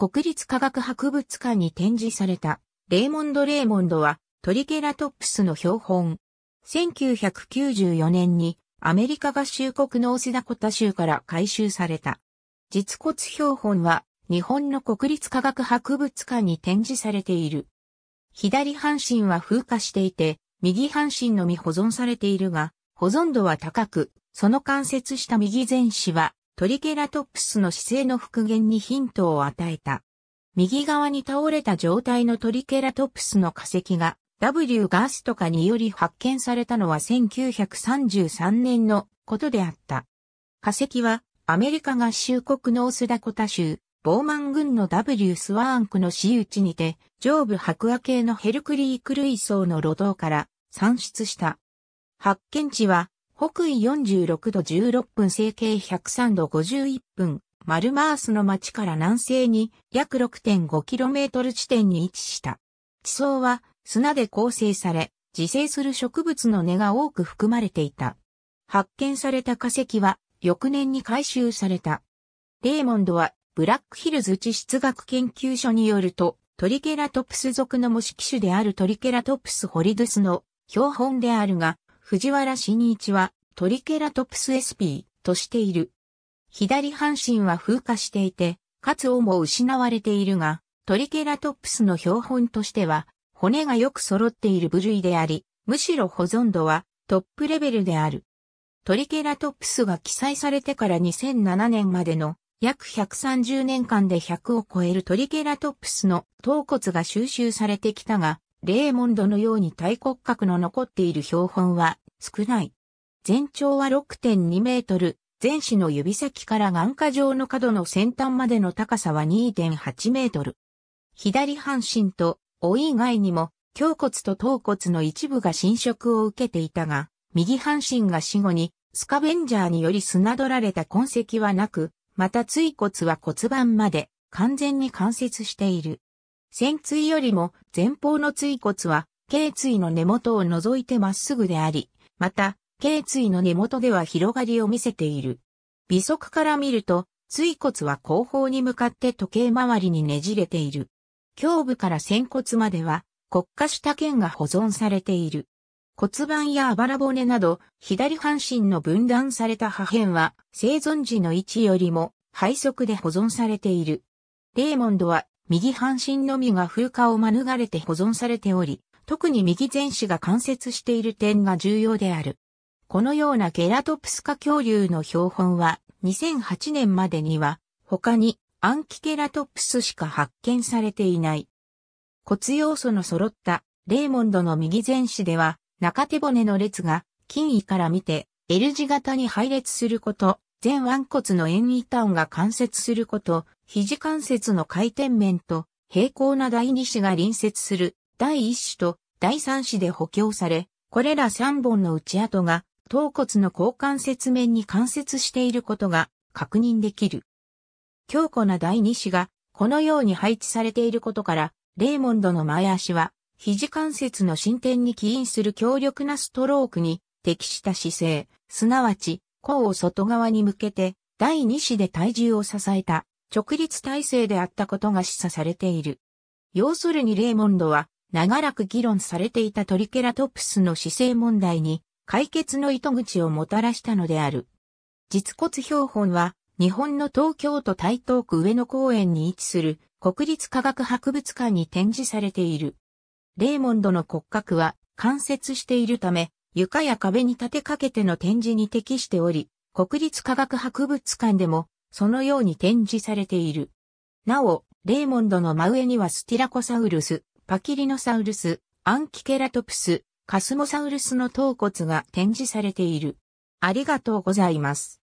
国立科学博物館に展示された、レーモンド・レーモンドは、トリケラトップスの標本。1994年に、アメリカ合衆国のオスダコタ州から回収された。実骨標本は、日本の国立科学博物館に展示されている。左半身は風化していて、右半身のみ保存されているが、保存度は高く、その関節した右前肢はトリケラトプスの姿勢の復元にヒントを与えた。右側に倒れた状態のトリケラトプスの化石が W ガースとかにより発見されたのは1933年のことであった。化石はアメリカ合衆国ノースダコタ州、ボーマン軍の W スワーンクの私有地にて、上部白亜系のヘルクリーク類層の路道から産出した。発見地は北緯46度16分西経103度51分、マルマースの町から南西に約 6.5km 地点に位置した。地層は砂で構成され、自生する植物の根が多く含まれていた。発見された化石は翌年に回収された。レーモンドはブラックヒルズ地質学研究所によると、トリケラトプス属の模式種であるトリケラトプスホリドゥスの標本であるが、藤原新一はトリケラトプス SP としている。左半身は風化していて、かつ尾も失われているが、トリケラトプスの標本としては、骨がよく揃っている部類であり、むしろ保存度はトップレベルである。トリケラトプスが記載されてから2007年までの約130年間で100を超えるトリケラトプスの頭骨が収集されてきたが、レーモンドのように大骨格の残っている標本は少ない。全長は6.2メートル、前肢の指先から眼下状の角の先端までの高さは2.8メートル。左半身と老い以外にも、胸骨と頭骨の一部が侵食を受けていたが、右半身が死後に、スカベンジャーにより砂取られた痕跡はなく、また椎骨は骨盤まで完全に関節している。先椎よりも前方の椎骨は、頸椎の根元を除いてまっすぐであり、また、頸椎の根元では広がりを見せている。微足から見ると、椎骨は後方に向かって時計回りにねじれている。胸部から仙骨までは骨下下腱が保存されている。骨盤やあばら骨など左半身の分断された破片は生存時の位置よりも背側で保存されている。レーモンドは右半身のみが風化を免れて保存されており、特に右前肢が関節している点が重要である。このようなケラトプス化恐竜の標本は2008年までには他にアンキケラトプスしか発見されていない。骨要素の揃ったレーモンドの右前肢では中手骨の列が筋位から見て L 字型に配列すること、前腕骨の遠位端が関節すること、肘関節の回転面と平行な第二子が隣接する第一子と第三子で補強され、これら三本の内跡が頭骨の交換節面に関節していることが確認できる。強固な第二子がこのように配置されていることから、レーモンドの前足は肘関節の進展に起因する強力なストロークに適した姿勢、すなわち甲を外側に向けて第2子で体重を支えた直立体制であったことが示唆されている。要するにレーモンドは長らく議論されていたトリケラトプスの姿勢問題に解決の糸口をもたらしたのである。実骨標本は日本の東京都台東区上野公園に位置する国立科学博物館に展示されている。レーモンドの骨格は関節しているため床や壁に立てかけての展示に適しており、国立科学博物館でもそのように展示されている。なお、レーモンドの真上にはスティラコサウルス、パキリノサウルス、アンキケラトプス、カスモサウルスの頭骨が展示されている。ありがとうございます。